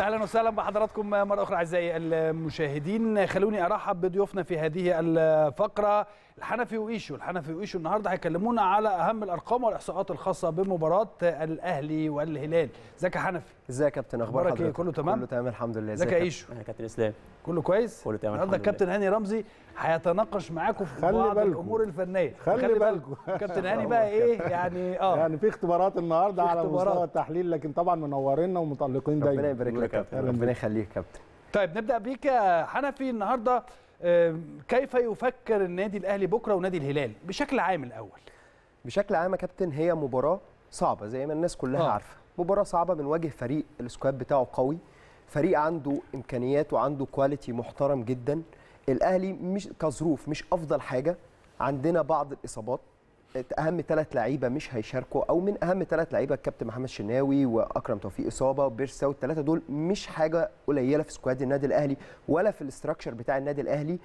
اهلا وسهلا بحضراتكم مره اخرى اعزائي المشاهدين خلوني ارحب بضيوفنا في هذه الفقره الحنفي وايشو الحنفي وايشو النهارده هيكلمونا على اهم الارقام والاحصاءات الخاصه بمباراه الاهلي والهلال ازيك يا حنفي ازيك يا كابتن اخبارك إيه؟ حضرتك كله تمام كله تمام الحمد لله ازيك يا ايشو انا كابتن اسلام كله كويس كله تمام النهارده الكابتن هاني رمزي هيتناقش معاكم في بعض بالكو. الامور الفنيه خلي, خلي بالكم كابتن هاني بقى ايه يعني اه يعني في اختبارات النهارده على مستوى التحليل لكن طبعا منورينا ومطلقين دايما ربنا يبارك كابتن ربنا يخليك كابتن طيب نبدا بيك يا حنفي النهارده كيف يفكر النادي الاهلي بكره ونادي الهلال بشكل عام الاول بشكل عام يا كابتن هي مباراه صعبه زي ما الناس كلها آه. عارفه مباراه صعبه بنواجه فريق السكواد بتاعه قوي فريق عنده امكانيات وعنده كواليتي محترم جدا الاهلي مش كظروف مش افضل حاجه عندنا بعض الاصابات اهم ثلاث لعيبه مش هيشاركوا او من اهم ثلاث لعيبه الكابتن محمد شناوي واكرم توفيق اصابه وبيرساو الثلاثه دول مش حاجه قليله في سكواد النادي الاهلي ولا في الاستراكشر بتاع النادي الاهلي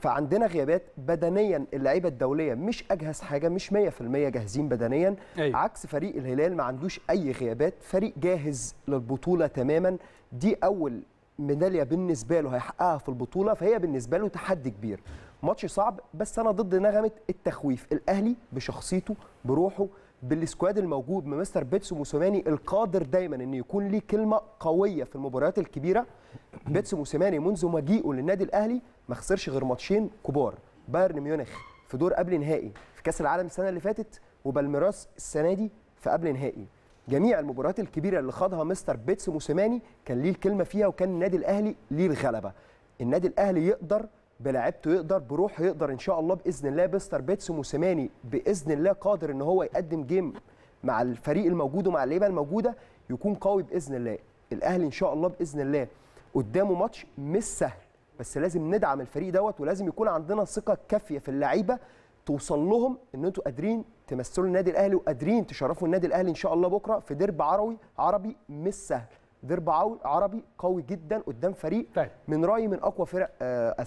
فعندنا غيابات بدنيا اللعيبه الدوليه مش اجهز حاجه مش 100% جاهزين بدنيا أيوة. عكس فريق الهلال ما عندوش اي غيابات فريق جاهز للبطوله تماما دي اول ميداليه بالنسبه له هيحققها في البطوله فهي بالنسبه له تحدي كبير ماتش صعب بس انا ضد نغمه التخويف الاهلي بشخصيته بروحه بالسكواد الموجود من مستر بيتسو موسيماني القادر دايما ان يكون ليه كلمه قويه في المباريات الكبيره بيتسو موسيماني منذ مجيئه للنادي الاهلي ما خسرش غير ماتشين كبار بايرن ميونخ في دور قبل نهائي في كاس العالم السنه اللي فاتت وبالميراس السنه دي في قبل نهائي جميع المباريات الكبيره اللي خاضها مستر بيتس موسيماني كان ليه الكلمه فيها وكان النادي الاهلي ليه الغلبه النادي الاهلي يقدر بلاعبته يقدر بروحه يقدر ان شاء الله باذن الله مستر بيتس موسيماني باذن الله قادر ان هو يقدم جيم مع الفريق الموجود ومع اللعيبه الموجوده يكون قوي باذن الله الاهلي ان شاء الله باذن الله قدامه ماتش مش سهل بس لازم ندعم الفريق دوت ولازم يكون عندنا ثقه كافيه في اللعيبه توصل لهم ان انتوا قادرين تمثلوا النادي الاهلي وقادرين تشرفوا النادي الاهلي ان شاء الله بكره في درب عربي عربي مش سهل درب عربي قوي جدا قدام فريق طيب. من رايي من اقوى فرق آه، اسيا